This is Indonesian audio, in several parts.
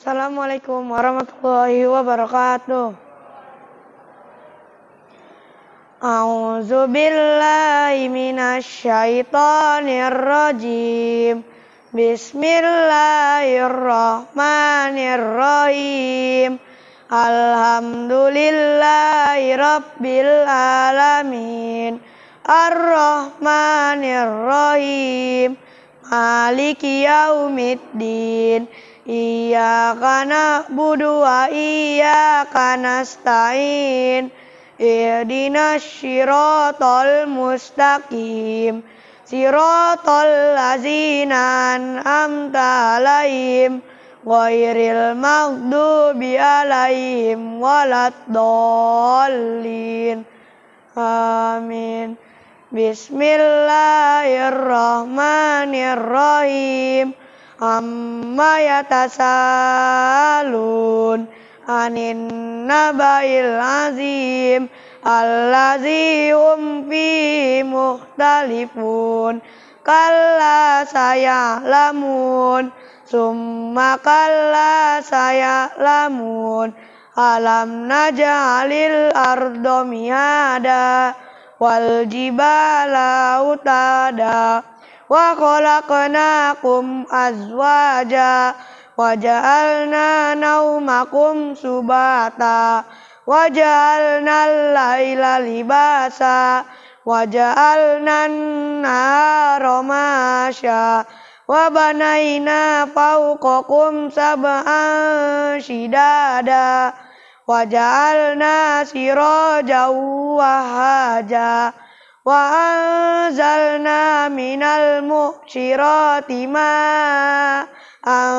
Assalamualaikum warahmatullahi wabarakatuh. A'udzu billahi minasyaitonir rajim. Bismillahirrahmanirrahim. Alhamdulillahi rabbil alamin. Arrahmanirrahim. Maliki yaumiddin. Iyyaka na'budu wa iyyaka nasta'in Ihdinas syiratal mustaqim Siratal lazina amta alaihim Ghairil maghdubi alaihim Waladdallin Amin Bismillahirrahmanirrahim amma yatasalun anin nabail azim allazi hum fi mukhtalifun kalla saya lamun summa kalla saya lamun alam najalil ardo mihada wal jibala utada wa khalaqnakum azwaja wa ja'alna naumakum subata wa ja'alna al-laila libasa wa ja'alna an-nahara masya wa banaina fawqakum sab'an shidada wa ja'alna sirajan wa haja Wa anzalna minal muqsirati ma an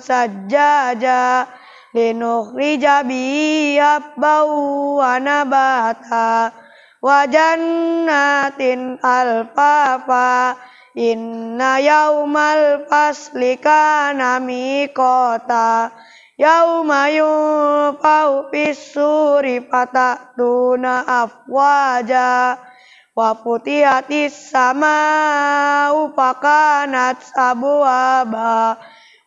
sajjaja linukhrija bi habbau wa nabata wa jannatin alfafa inna yaumal fasli kana miqata yauma yufau fis afwaja wa futihatis sama'u fakanat abwaba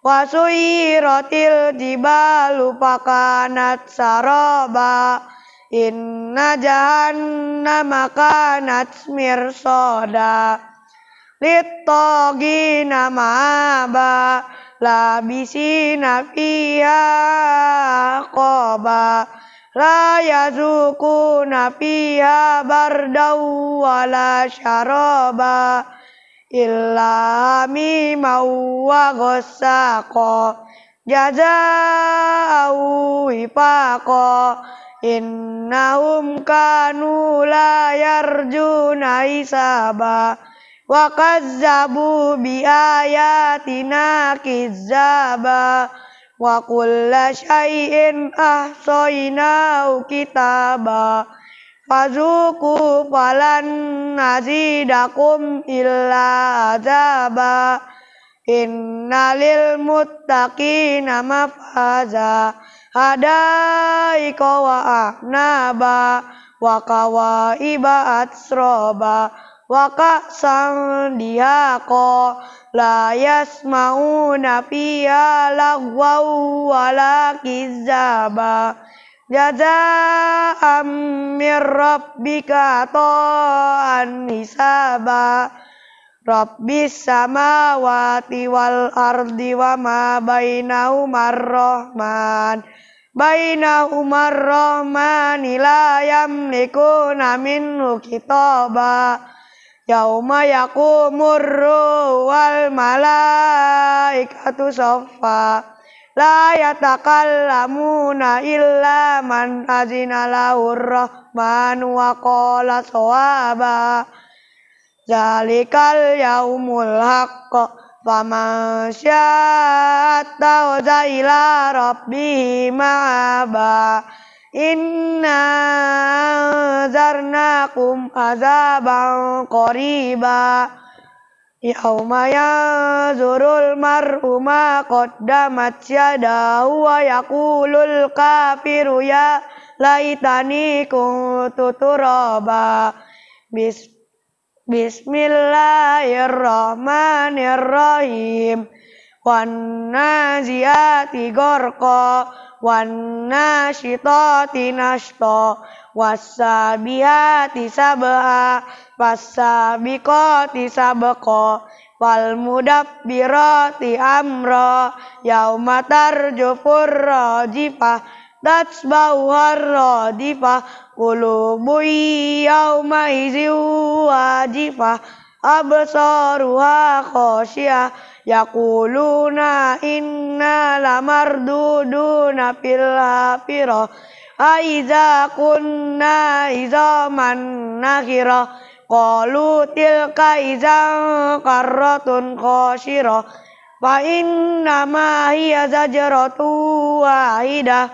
wa suiratil jibalu fakanat saraba inna jahannama kanat mirsoda nama aba labisina fiha qoba la suku nafiha bardau wala syaraba illa mimau wa ghasaqa jazau wipako innahum kanu la yarjuna isaba wa kazzabu bi ayatina kizzaba wa kulla syai'in ahsainahu kitaba fazuku falan nazidakum illa azaba innalil muttaqina mafaza hadaiqa wa ahnaba wa kawaiba atsroba waka sang dia ko la yasmauna fiha ya lagwaw wala kizaba jazaa'an min rabbika anisaba hisaba sama wati wal ardi wa ma bainahumar rahman bainahumar rahmani la kitaba Yauma yakumur wal malaikatu soffa la yatakallamuna illa man azina lahur rahman wa qala sawaba zalikal yaumul haqqa faman sya'a ila rabbihi ma'aba Inna zarnakum azaban qariba Yauma yanzurul mar'u ma qaddamat yadahu wa yaqulul kafiru ya laitani kuntu turaba Bis Bismillahirrahmanirrahim Wan naziati gorqa wanasyitati nasto wasabihati sabaha fasabiqati sabaqo wal mudabbirati amra yauma tarjufur rajifa tasbahu harradifa qulubu yau maizu wajifa absaruha khosyah Yakuluna inna lamarduduna fil hafira aiza kunna izaman nakira qalu tilka izan qarratun khashira fa inna ma hiya zajratu wahidah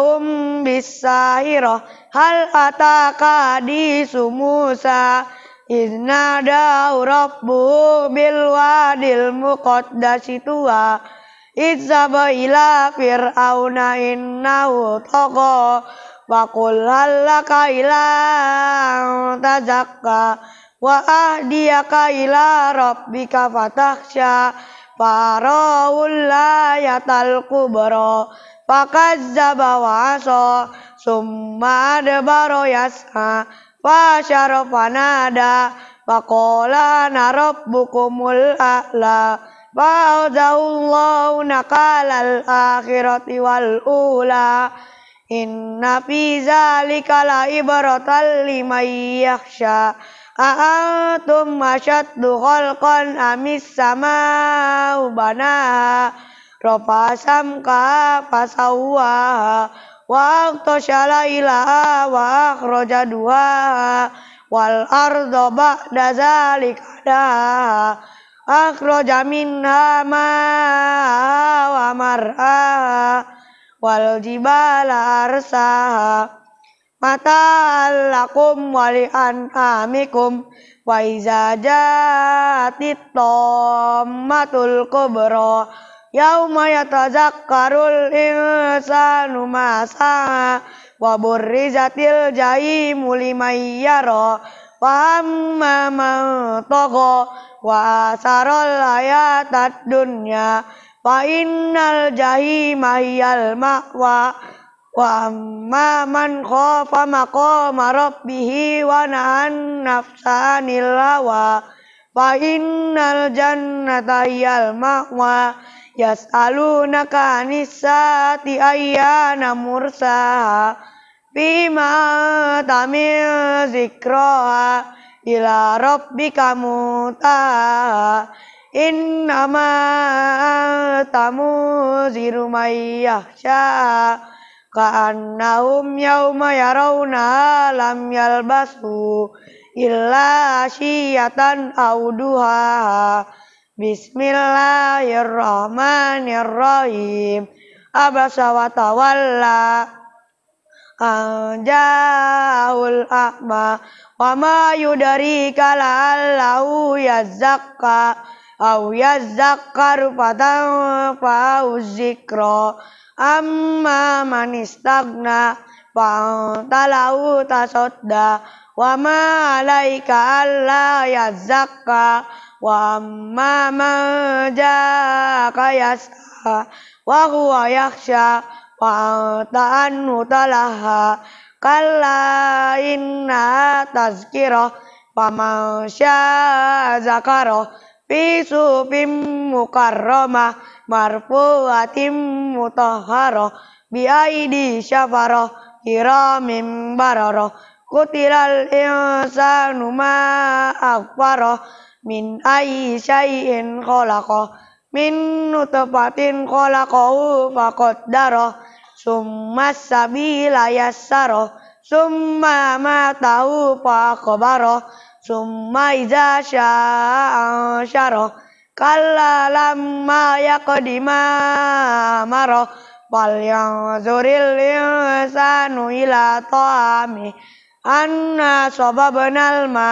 hum bisahirah hal ataka di sumusa Iznada rabbu bil wadil muqaddasi tuwa Izaba ila fir'auna innahu togo Wa halaka ila tazakka Wa ahdiyaka ila rabbika fatahsya Farawul layatal yatal Fakazzaba wa aso Summa adbaro yas'a Fa syarafanada Fa qala na a'la Fa audahullahu nakalal akhirati wal ula Inna fi zalika la ibaratan liman yakhsha A'antum mashaddu khalqan amis samaa'u banaa rafa'a samka fasawaha Waktu aqtasyala ilaha wa wal arda ba'da zalika daha akhraja ma wa mar'aha wal jibala arsaha mata lakum wali anamikum wa iza tommatul Yauma yatazakkarul insanu ma sa'a wa burrizatil jaimu liman yara wa amma man tagha wa asaral hayatad dunya fa innal jahima hiyal ma'wa wa amma man khafa maqama rabbih wa nahan nafsanil hawa fa innal jannata hiyal ma'wa Yas'alunaka nisati ayyana mursaha Bima tamil zikroha Ila rabbika mutaha Innama tamu zirumayyahsha Ka'annahum yawma yarawna lam yalbasu Illa syiyatan auduha Bismillahirrahmanirrahim. Abasa wa tawalla. Anjaul Wama Wa ma yudarika la'allahu yazzakka. Au yazzakkar fatanfa'u zikra. Amma man istagna. Fa'antalau tasodda. Wa ma alaika alla yazzakka wa ma man jaaka yas'a wa huwa yakhsha fa ta'annu talaha kalla inna tazkira fa man syaa zakara fi sufim kutilal insanu ma akfara min ayi syai'in khalaqa min nutfatin khalaqahu daro, summa sabila yassara summa matahu faqbara summa idza sya'a syara kalla lamma yaqdima mara bal yanzuril insanu ila ta'ami anna benal ma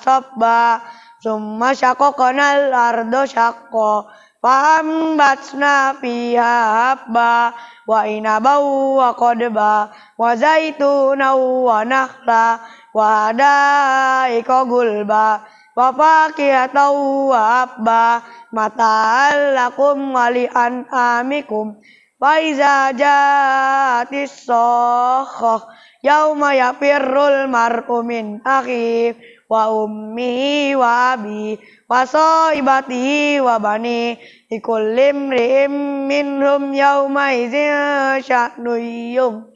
sobba. Summa syaqaqnal ardo syaqqa Fahambatna fiha habba wa inabau wa qadba wa zaituna wa nakhla wa hadaika gulba wa faqihataw wa habba mata'al lakum wali li an'amikum fa jatis sakhah yauma yafirrul mar'u min wa ummi wa abi wa sahibati wa bani ikullim rim minhum yawma izin sya'nu yum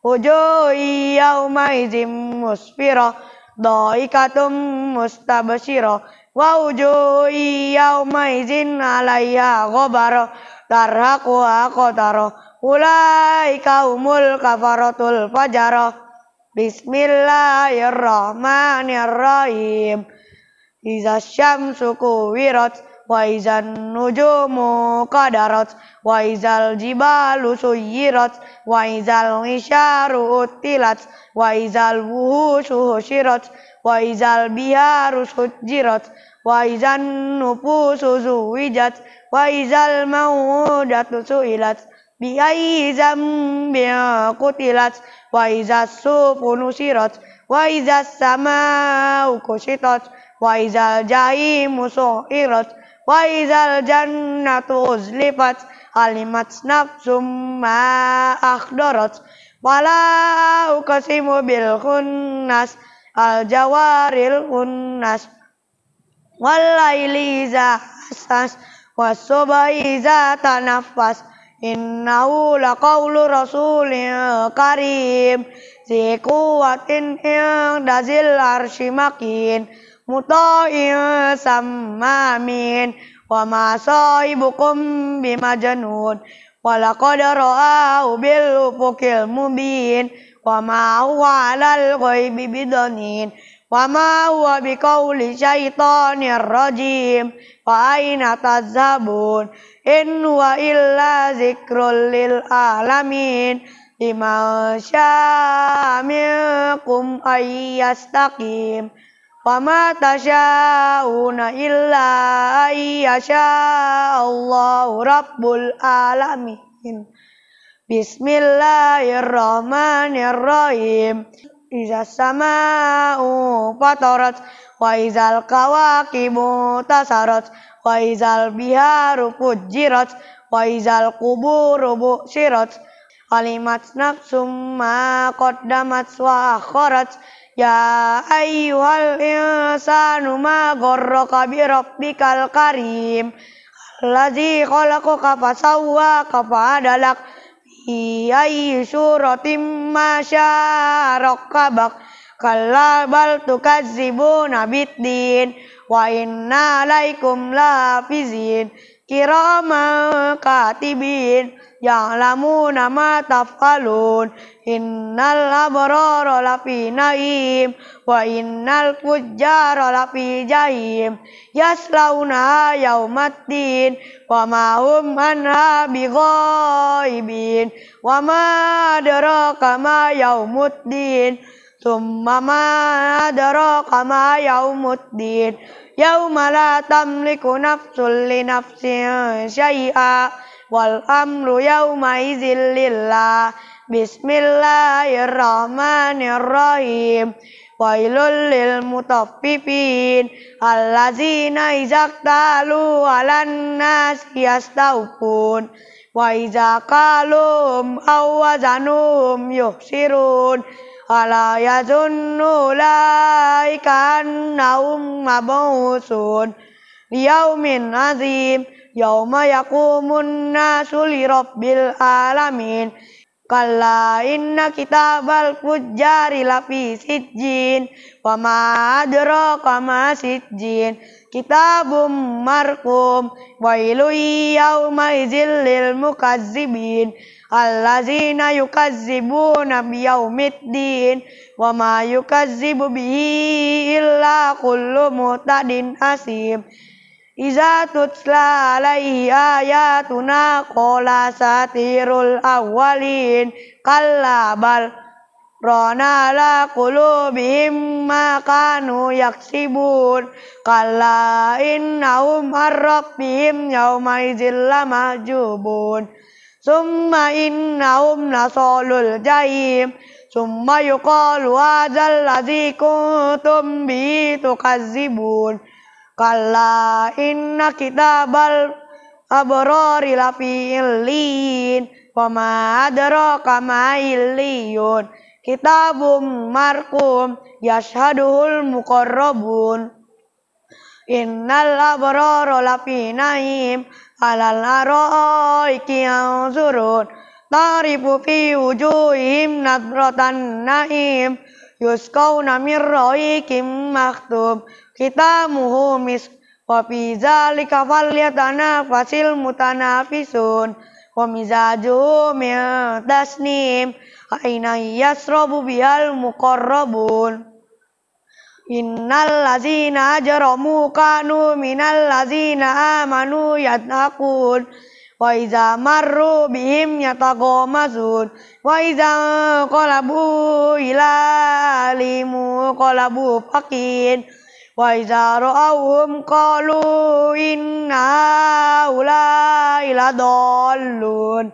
wujuhi yawma izin musfira da'ikatum mustabashira wa wujuhi yawma izin alaiya ghabara tarhaquha qatara ulaika umul kafaratul fajara Bismillahirrahmanirrahim. Iza syamsu kuwirat wa izan nujumu kadarat, wa izal jibalu suyirat wa izal isyaru utilat wa izal wuhusu hushirat wa izal biharu sujirat wa izan nufusu zuwijat wa izal mawudatu suilat bi ayi zambin kutilat wa iza sufu sirat wa iza samau kusitat wa iza jahimu suhirat wa iza jannatu uzlifat alimat nafsum ma akhdarat wala uqsimu bil khunnas al jawaril khunnas wal laili iza asas was subhi iza tanaffas Innahu laqawlu rasulin karim Zi kuwatin dazil arshi makin Muta'in sammamin Wa ma sahibukum Wa Walaqad ra'ahu bil ufukil mubin Wa ma huwa alal ghaibi bidanin Wa ma huwa biqauli syaitonir rajim wa aina tazabun in wa illa zikrul lil alamin liman syamikum minkum ayyastaqim wa ma tasyauna illa ayyasha Allahu rabbul alamin Bismillahirrahmanirrahim Iza sama'u patorot, Wa izal kawakibu tasarat Wa izal biharu kujirat Wa izal kuburu bu sirat Alimat nafsum ma qaddamat wa akhirat Ya ayuhal insanu ma gorroka birabbikal karim Lazi khalaqaka fasawwaka fa'adalak fa fi ayi suratim masyarakabak kalal bal tukazzibuna biddin wa inna alaikum lafizin kiraman katibin yang nama taf'alun innal abrara lafi naim wa innal fujjara lafi jahim yaslauna yaumatin, wa ma'um hum anha bighaibin wa ma kama ma yaumuddin thumma ma adraka ma yaumuddin yauma la tamliku nafsun li nafsin syai'a wal amru yauma lillah bismillahirrahmanirrahim Wailul lil mutaffifin allazina izaktalu alan nas yastawfun wa izakalum awazanum yuhsirun ala yazunnu laika annahum mabusun yaumin azim Yauma yakumun nasu rabbil alamin. Kalla inna kitabal fujjari lafi sijjin wa ma adraka ma sijjin kitabum markum wa wailu yauma izillil lil mukazzibin allazina yukazzibuna biyaumiddin wa ma yukazzibu bihi illa kullu mutadin asim Iza tutsla alaihi ayatuna kola satirul awalin kalla bal la ala qulubihim ma yaksibun kalla innahum harrabbihim yawma idzil summa innahum nasolul jahim summa yukalu hadzal lazikuntum bitu kazibun Kala inna kitabal abrori lafi illin wa ma adraka ma illiyun kitabum markum yashhaduhul muqarrabun innal abrara lafi naim alal araiki yanzurun tarifu fi wujuhim nadratan naim yusqawna mirraikim ra'ikim kita muhumis wa fi fasil mutana mutanafisun wa mizajuhu tasnim aina yasrabu bihal muqarrabun Innal lazina ajramu kanu minal lazina amanu yatakun Wa iza marru bihim yatagomasun Wa iza kolabu ilalimu kolabu fakin Wa idza ra'awhum qalu inna ulai ladallun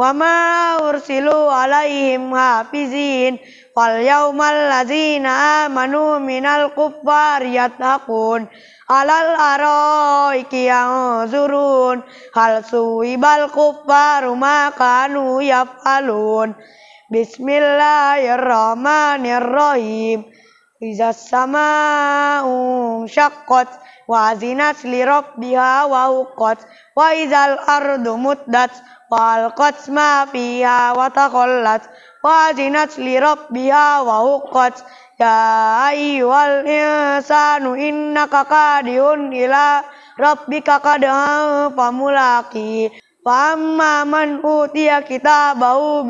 wa ma ursilu alaihim hafizin fal yawmal ladzina amanu minal kuffar yatakun alal araiki yanzurun hal suibal kuffaru ma kanu yaf'alun bismillahirrahmanirrahim Iza sama'u syakot wa azinat li rabbiha wa huqqat wa izal ardu muddat wa alqot ma fiha wa taqallat wa azinat li rabbiha wa huqqat ya ayyuhal insanu innaka kadihun ila rabbika qadahan famulaki Pamaman amma man bau kitabahu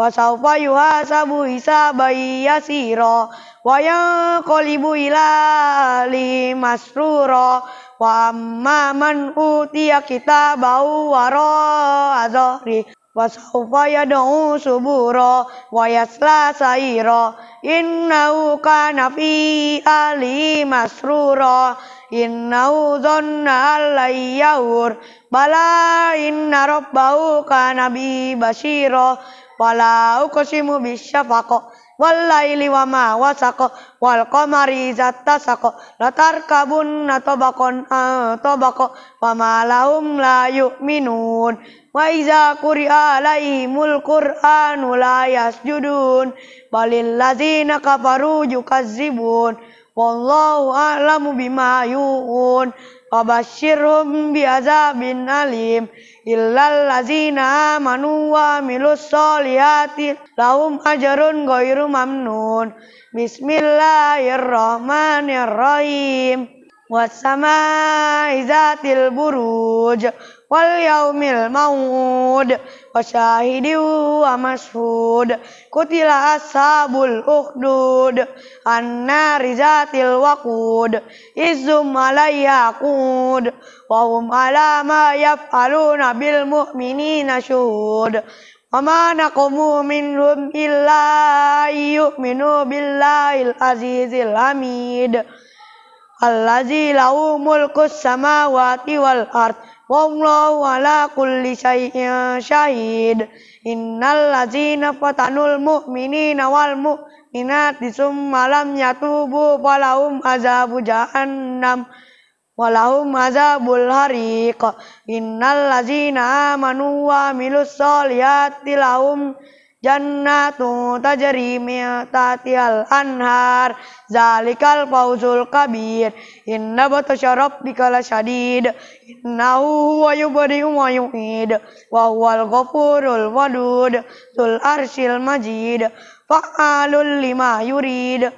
fasawfa yuhasabu hisabai yasiro wa yanqalibu ila ahlihi masrura wa amma man utiya kitabahu waro azohri fasawfa yad'u suburo wa yasla saira innahu kana ali masruro masrura innahu alai yaur bala inna robbau kanabi basiro wala uqsimu bisyafaq wal walai wa ma wasaq wal qamari latar kabun la bakon atau tabaq wa ma lahum la yu'minun wa mul quri'a alaihimul qur'anu la yasjudun balil ladzina kafaru yukazzibun wallahu a'lamu bima yu'un Wabashirhum bi'azabin alim illal lazina amanu wa amilus solihati lahum ajarun goyru mamnun Bismillahirrahmanirrahim Wassama'i izatil buruj wal yaumil maud wasyahidi wa mashhud kutila ashabul ukhdud annari zatil waqud izum alaiha qud wa hum ala ma yaf'aluna bil mu'minina syuhud وما نقموا منهم إلا يؤمنوا بالله العزيز الحميد الذي له ملك wal والأرض Wallahu ala kulli syai'in syahid. Innal ladzina fatanul mu'minina wal mu'minat summa lam yatubu falahum azabu jahannam walahum azabul hariq. Innal ladzina amanu wa amilus solihati lahum jannatu tajri min anhar zalikal fauzul kabir inna batasya rabbika lasyadid innahu huwa yubdi'u wa yu'id wa huwal ghafurul wadud sul arsyil majid fa'alul lima yurid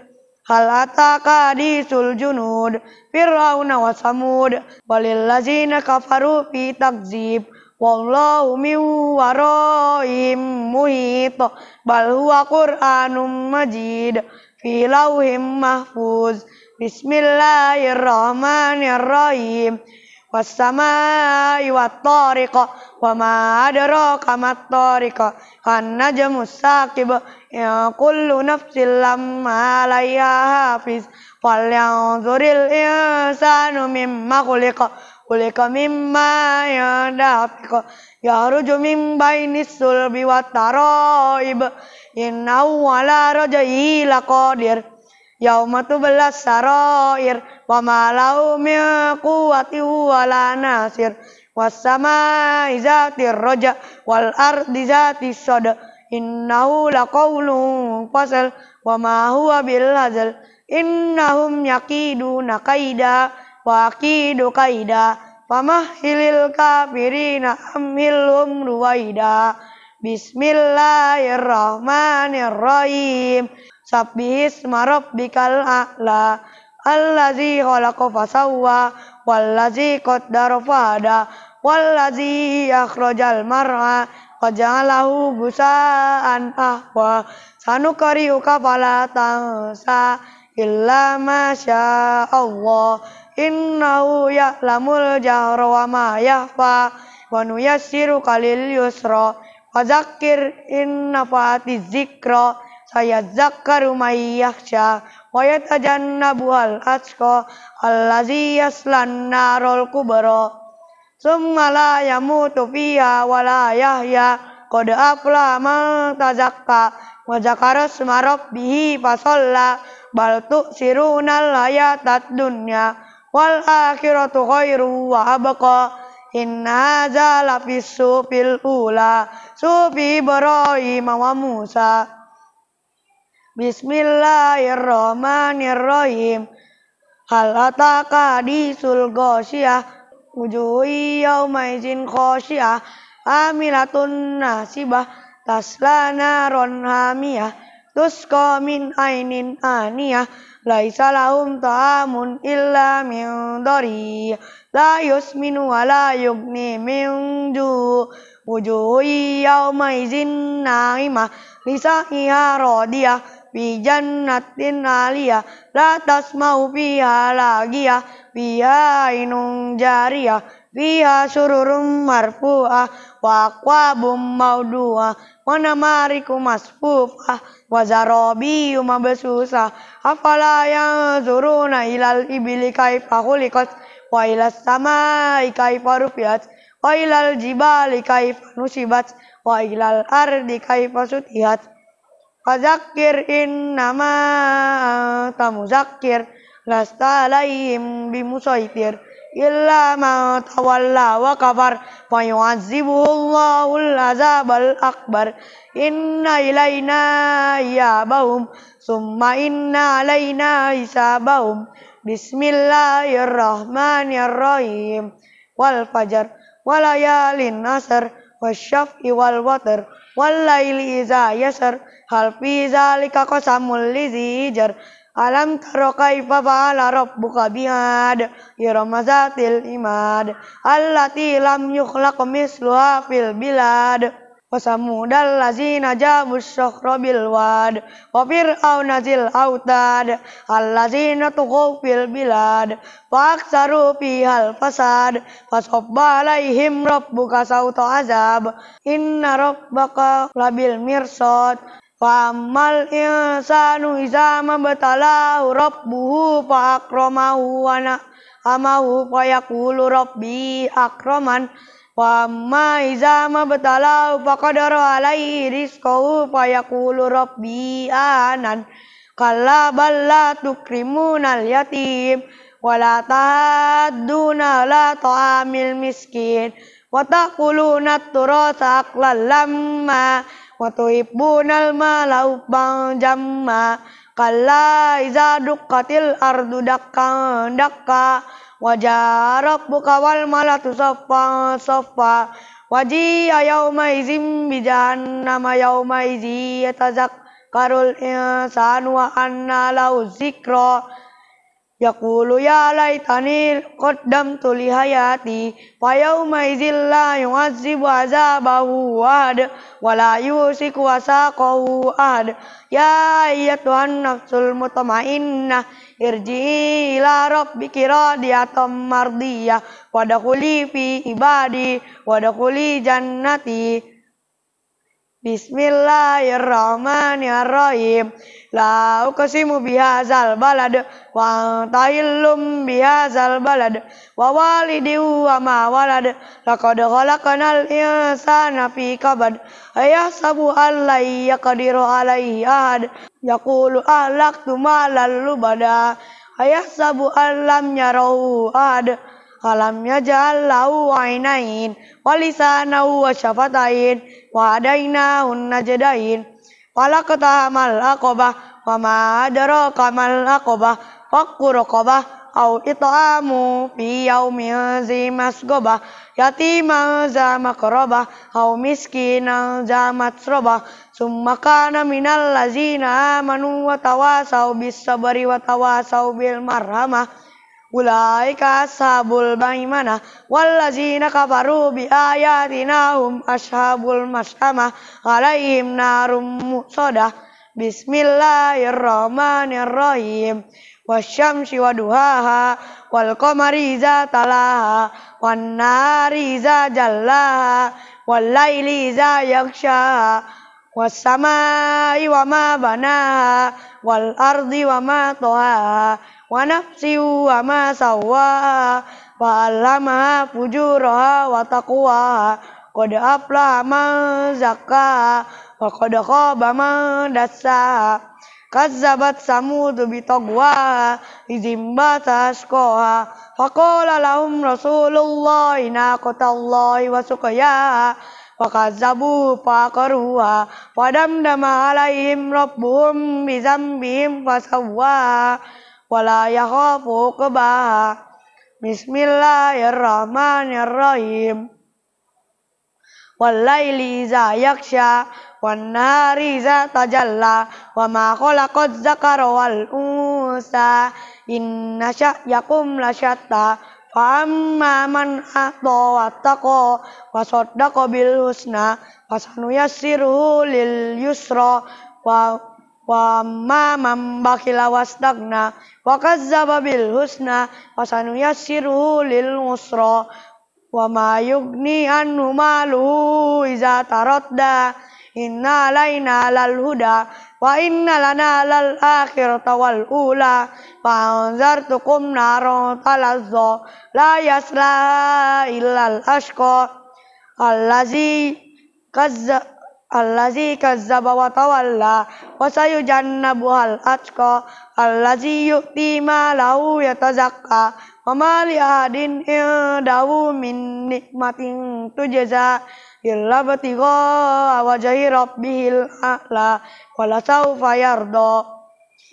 hal ataka sul junud fir'auna wa samud walil lazina kafaru fi takzib Wallahu min waraihim muhit bal huwa qur'anum majid fi lauhim mahfuz bismillahirrahmanirrahim wassamai wa wama adraka mattariqa an najmu saqib ya kullu nafsin lamma alaiha hafiz falyanzuril insanu mimma khuliqa Ulika mimma yadafika Yaruju min baini sulbi wa taraib Innahu ala rajai laqadir Yauma belas sarair Wa malau min kuwati wala nasir Wassama izati roja Wal ardi zati soda Innahu laqawlun fasal Wa ma huwa bil hazal Innahum yakiduna kaida waqidu kaida famahilil kafirina amhilum ruwaida Bismillahirrahmanirrahim sabbihis marabbikal a'la Allazi khalaqa fasawwa Wallazi qaddara fahada Wallazi akhrajal mar'a Waja'alahu busaan ahwa Sanukariuka fala tansa Illa masya Allah innahu ya'lamul jahra wa ma yahfa wa nuyassiru kalil yusra Fadzakir inna fa'ati saya sayadzakkaru may yakhsha wa yatajannabuhal atqa allazi yaslan narul kubra summa la yamutu fiha wa la yahya qad ma man tazakka wa zakara isma rabbih fasalla bal tu'sirunal hayatad dunya wal akhiratu khairu wa abqa inna zala la fi ula sufi ibrahim wa musa bismillahirrahmanirrahim hal ataka disul ghasyah wujuhi yawma izin khasyiah amilatun nasibah taslana ron hamiyah tusqa min ainin aniyah laisa lahum ta'amun illa min dari la yusminu wa la yugni min ju wujuhi yawma izin na'imah iha radiyah fi jannatin aliyah la tasma'u fiha lagiyah fiha inung jariyah fiha sururum marfu'ah wa aqwabum maudu'ah wa namariku masfufa wa zarabi mabsusah afala yanzuruna ilal ibili kaifa khuliqat wa ilas samai kaifa rufiat wa ilal jibali kaifa nusibat wa ilal ardi kaifa sutihat Fazakir innama nama tamuzakir lasta alaihim bimusaitir illa ma tawalla wa kafar fa yu'adzibuhu Allahul azabal akbar inna ilaina iyabahum summa inna alaina isabahum bismillahirrahmanirrahim wal fajar walayalin asr wasyafi wal watar wal laili iza yasar hal fi zalika qasamul lizijar Alam taro kaifa fa'ala rabbuka bi'ad irama ya zatil imad allati lam yukhlaq misluha fil bilad wa samudal lazina jabu syukhra bil wad wa fir'au nazil autad allazina tughaw fil bilad wa aktsaru fihal fasad fasabba alaihim rabbuka sauta azab inna rabbaka labil mirsad Famal insanu iza mabtalahu rabbuhu fa akramahu wa na'amahu fa yaqulu rabbi akraman wa ma iza mabtalahu faqadara alaihi rizqahu fa yaqulu rabbi anan kalla balla tukrimun al yatim wa la tahadduna la ta'amil miskin wa taquluna turasa aqlan lamma Watuhibbunal malau bang jamma Kalla iza dukkatil ardu dakkan dakka Wajah rabbuka wal malatu soffan soffa Wajiya yawma izim nama yawma izi karul insan wa anna lau zikra Yaqulu ya laitani qaddamtu li hayati fa yawma idzil la yu'azzibu azabahu ahad wa la yusiku wasaqahu ad ya ayyatuhan nafsul mutmainnah irji'i ila rabbiki radiyatan mardiyah wa dakhuli fi ibadi wa dakhuli jannati Bismillahirrahmanirrahim. La uqsimu bihazal balad wa ta'illum bihazal balad wa walidi wa ma walad laqad khalaqnal insana fi kabad ayahsabu an la yaqdiru alaihi ahad yaqulu ahlaktu malal lubada ayahsabu an lam yarahu ahad Kalam yaj'al lahu ainain wa lisanahu wa syafatain wa jadain wala falaqta mal wa ma adraka mal aqabah faqqu raqabah au it'amu fi yaumin zi goba, yatiman za au miskinan za matrobah summa kana minal lazina amanu wa tawasau bis sabri wa marhamah Ulaika ashabul maimana wallazina kafaru bi ayatina hum ashabul mashama alaihim narum musodah Bismillahirrahmanirrahim wasyamsi waduhaha wal qamari talaha wan nari iza jallaha wal laili iza yaghshaha was samai wa banaha wal ardi wa ma mana siu ama sawah, pahalama puju roh watakuah, kode apa man zakah, pak kode kau bama dasa, kasabat samu tuh bitor guah, izin batas laum rasulullah ina kotalloh wasukaya, pakazabu pakaruh, padam damalaim robum bismiim pasawah wala yakhafu uqbaha. Bismillahirrahmanirrahim. Wallaili iza yaksha wannari iza tajalla wa ma khalaqaz zakara wal unsa inna la syatta fa amma man ata wa taqa wa saddaqa bil husna fa sanuyassiru lil yusra wa wa ma man bakhila wa kazzaba bil husna wa sanuyassiruhu lil usra wa ma yughni anhu maluhu iza taradda inna alaina lal huda wa inna lana lal akhirata wal ula fa anzartukum naran talazza la yasla illa al ashqa allazi kazza allazi kazzaba wa tawalla wasayu janna buhal atko, allazi yu'ti ma lahu yatazakka wa ma li ahadin indahu min nikmatin tujza illa batigha wajhi rabbihil a'la wa la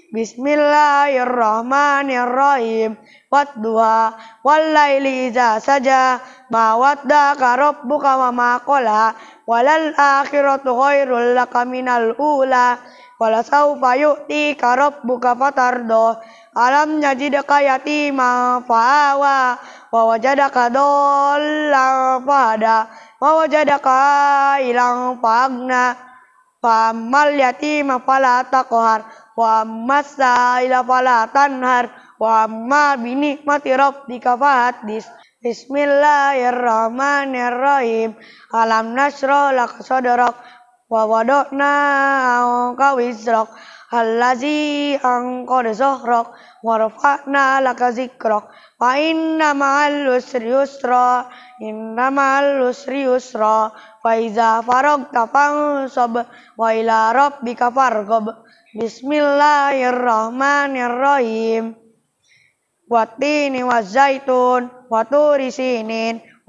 Bismillahirrahmanirrahim Wadduha Wallayli iza saja Ma wadda buka wa ma kola Walal akhiratu khairul laka minal ula wala payu ti karop buka fatar do alam nyaji yajidaka ma fa'awa wa wajadaka dollan fahada wawa jadaka ilang fa'agna fa'ammal yati fala takohar wa massa ila fala tanhar wa amma binikmati rabbika fahaddis Bismillahirrahmanirrahim alam nasro laka sodorok wa wada'na anka halazi allazi anqad zahrak wa rafa'na laka zikrak wa inna ma'al usri yusra inna ma'al usri yusra fa iza faragta fansab wa ila rabbika farghab bismillahirrahmanirrahim wa tini wa zaitun wa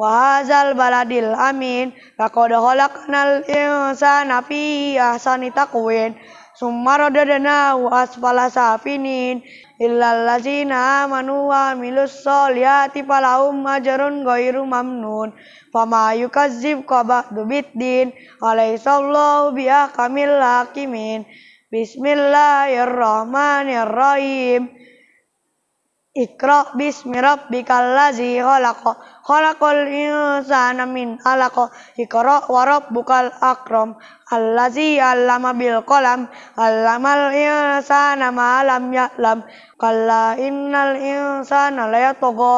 wa baladil amin laqad khalaqnal insana fi ahsani taqwin summa radadnahu waspala safinin illal ladzina amanu wa amilus solihati falahum ajrun ghairu mamnun fama yukazzibka ba'du biddin alaisallahu biakamil hakimin bismillahirrahmanirrahim Iqra bismi rabbikal ladzi khalaq. Khalaqal insana min 'alaq. Iqra wa rabbukal akram. Allazi 'allama bil qalam. 'Allamal insana ma lam ya'lam. Qalla innal insana layatgha.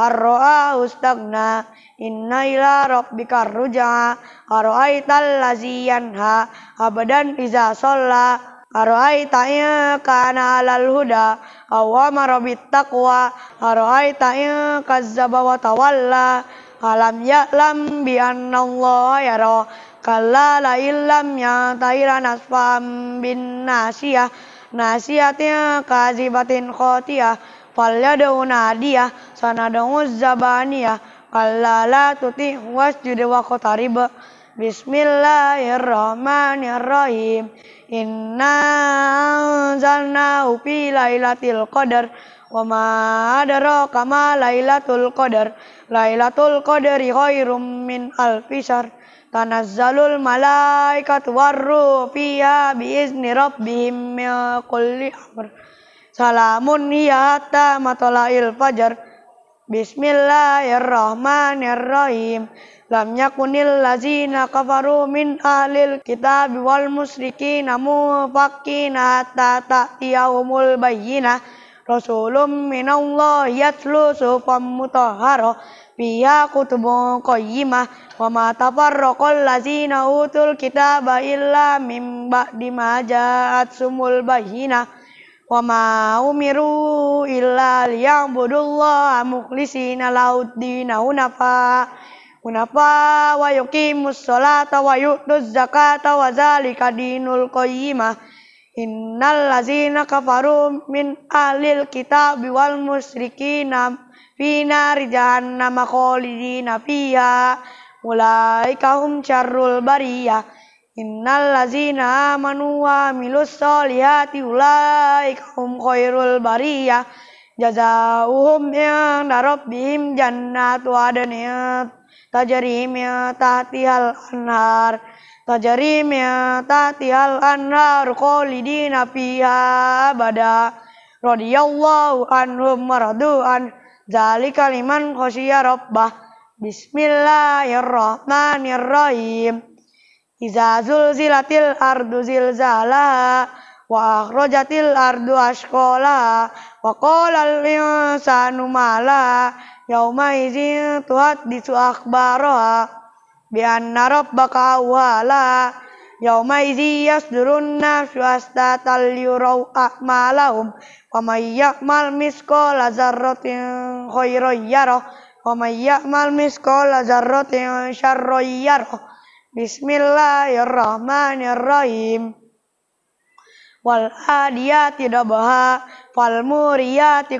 Arra'a ustagna. Inna ila rabbika rujaa. Ara'aital ladzi yanha abadan iza shalla. Aro'aita in kana alal huda awa amara taqwa aro'aita in kazzaba wa tawalla alam ya'lam bi anna Allah yara kalla la illam yantahi nasfam bin nasiyah nasiyatin kazibatin khotiyah falyad'u nadiyah sanad'u zabaniyah kalla la tuti wasjud wa qatarib Bismillahirrahmanirrahim. Inna anzalna fi lailatul qadar wa ma adraka ma lailatul qadar. Lailatul qadri khairum min alfisar Tanazzalul malaikatu warru fiha biizni rabbihim min kulli amr. Salamun hiya hatta matla'il fajar. Bismillahirrahmanirrahim lam yakunil lazina kafaru min ahlil kitab wal namu fakina hatta ta'tiyahumul bayina rasulum minallahi yatlu sufam mutahara biya kutubu qayyimah wa ma tafarraqal lazina utul kitab illa min ba'di ma sumul bayina wa ma umiru illa liya'budullaha mukhlisina lauddina hunafa' nafa' Kunafa wa yuqimus sholata wa yu'tuz zakata wa zalika dinul qayyimah innal lazina kafaru min alil kitabi wal musyrikina fi nari jahannam khalidina fiha ulaika hum syarrul bariyah innal lazina amanu wa milus solihati ulaika hum khairul bariyah Jazauhum yang darabbihim jannatu adnin mia tati hal anhar mia tati hal anhar kholidina fiha abada radiyallahu anhum maradu an zalika liman khosiyah rabbah bismillahirrahmanirrahim iza zilatil ardu zilzalaha wa akhrajatil ardu ashkola, wa qala al insanu mala yauma idzin tuhaddisu akhbaraha bian anna baka wala yauma mal yasdurun nasu astatal yurau a'malahum wa koma ya'mal mal misko khairan yarah shar misko ya'mal bismillah dzarratin syarran yarah Bismillahirrahmanirrahim wal adiyati dabha fal muriyati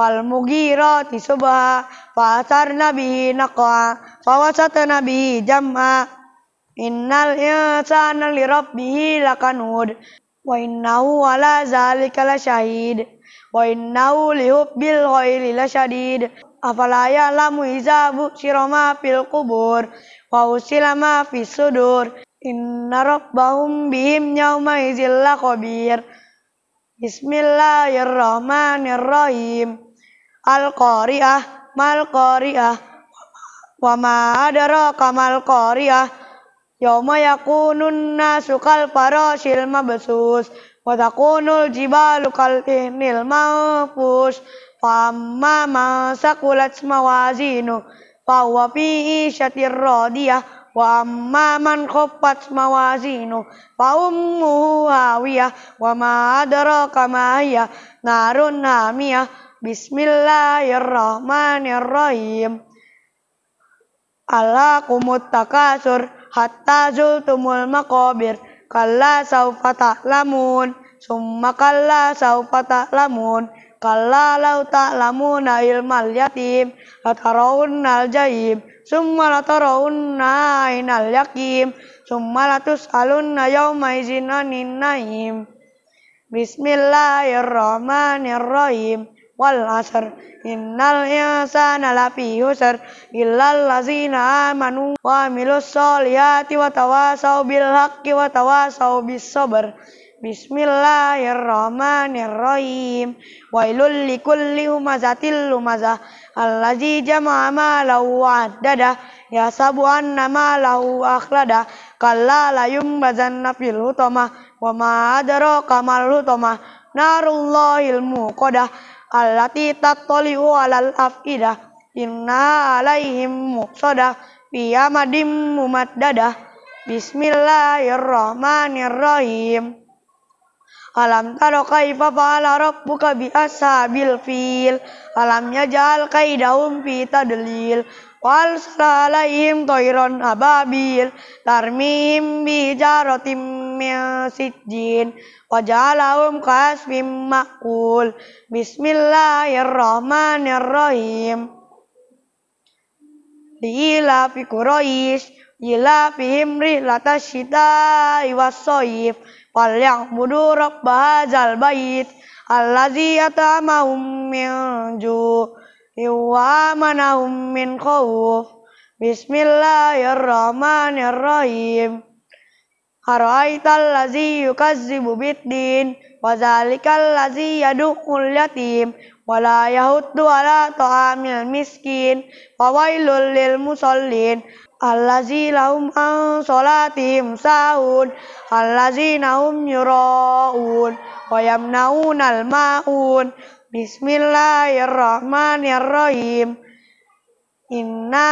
wal mughirati subha fa atarna bihi naqa fa wasatna bihi jam'a innal insana li rabbih lakanud wa innahu ala zalika syahid, wa innahu li hubbil ghairi lasyadid afala ya'lamu iza bushira ma fil qubur wa usila ma fis sudur inna rabbahum bihim yawma izil khabir Bismillahirrahmanirrahim. Al-Qari'ah mal Qari'ah wa ma adraka mal Qari'ah yauma yakunun nasu kal farashil mabsus wa takunul jibalu kal ihnil mafus famma ma saqulat mawazinu fa huwa fi ishatir radiyah wa amma man khuffat mawazinu fa ummuhu hawiyah wa ma adraka ma hiya narun Bismillahirrahmanirrahim. kumut takasur hatta zultumul makobir. Kalla saufa ta'lamun. Summa kalla saufa ta'lamun. Kalla lau ta'lamuna ilmal yatim. Latarawun al-jahim. Summa latarawunna ainal yakim. Summa latus'alunna yawma izinanin naim. Bismillahirrahmanirrahim wal asr innal insana lafi yusr illal ladzina amanu wa amilus solihati wa tawasau bil haqqi wa tawasau bis sabr Bismillahirrahmanirrahim. Wailul likulli humazatil lumazah allazi jama'a malahu addada yasabu anna lahu akhlada kalla la yumbazanna fil hutama wa ma adraka mal hutama narullahil koda allati tattali'u alal afidah inna alaihim fi amadim mumaddada bismillahirrahmanirrahim Alam taro kaifa fa'ala rabbuka bi ashabil fil alam yaj'al kaidahum fi tadlil wal salaihim tayran ababil tarmim bi jaratim min sijjin wa ja'alahum kasfim ma'kul bismillahirrahmanirrahim liila fi kurais ila fihim rihlata syita iwasoif wal yang budu rabbah bait allazi atamahum min ju wa manahum min khawf bismillahirrahmanirrahim Ara'aital ladzi yukazzibu bid-din wa dzalikal ladzi yadukul yatim wa la yahuddu ala ta'amil miskin wa wailul lil musallin allazi lahum an salatihim sahun allazi nahum yura'un wa al ma'un bismillahirrahmanirrahim inna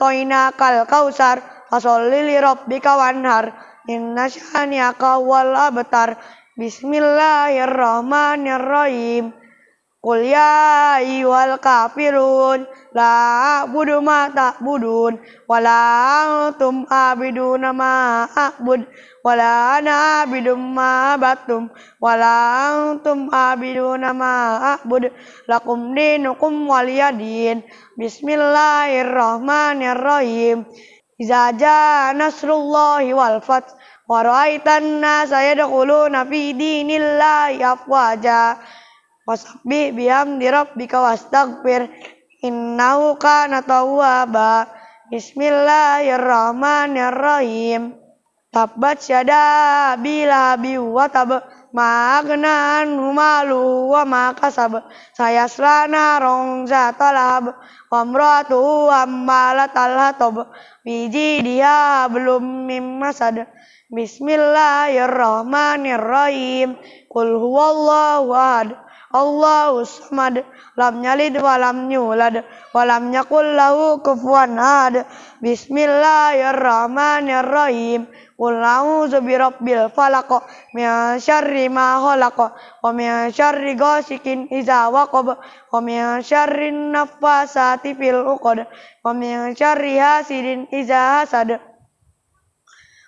toinakal kausar fasolli li rabbika wanhar Inna syani'aka wal abtar Bismillahirrahmanirrahim Qul ya ayyuhal kafirun la a'budu ma ta'budun wa la antum abiduna ma a'bud wa la ana abidu ma abattum wa la antum ma a'bud lakum dinukum waliyadin bismillahirrahmanirrahim Iza aja nasrullahi wal fat wa ra'aitan nasa yadkhuluna fi dinillahi afwaja wasabbih bihamdi rabbika wastaghfir innahu kana tawwaba bismillahirrahmanirrahim tabbat syada bilabi wa tab Magnan humalu wa makasab Sayaslana rongza talab Wamratu ammalat al-hatab Biji dia belum mimasad Bismillahirrahmanirrahim Kul huwallahu ahad Allahu samad lam yalid wa lam yulad wa lam yakul lahu kufuwan ahad Bismillahirrahmanirrahim Qul a'udzu rabbil falaq min syarri ma khalaq wa min syarri ghasikin idza waqab wa min syarrin naffatsati fil 'uqad wa min syarri hasidin idza hasad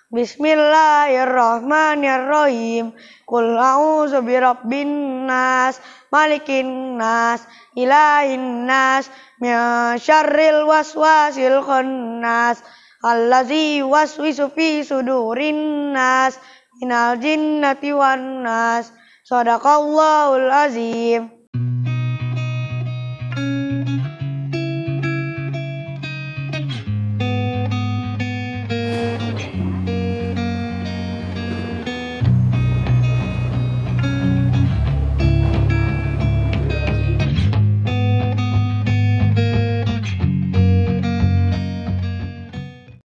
Bismillahirrahmanirrahim. Qul a'udzu birabbin nas, malikin nas, ilahin nas, min syarril waswasil khannas, allazi waswisu fi sudurin nas, minal jinnati wan nas. Shadaqallahul azim.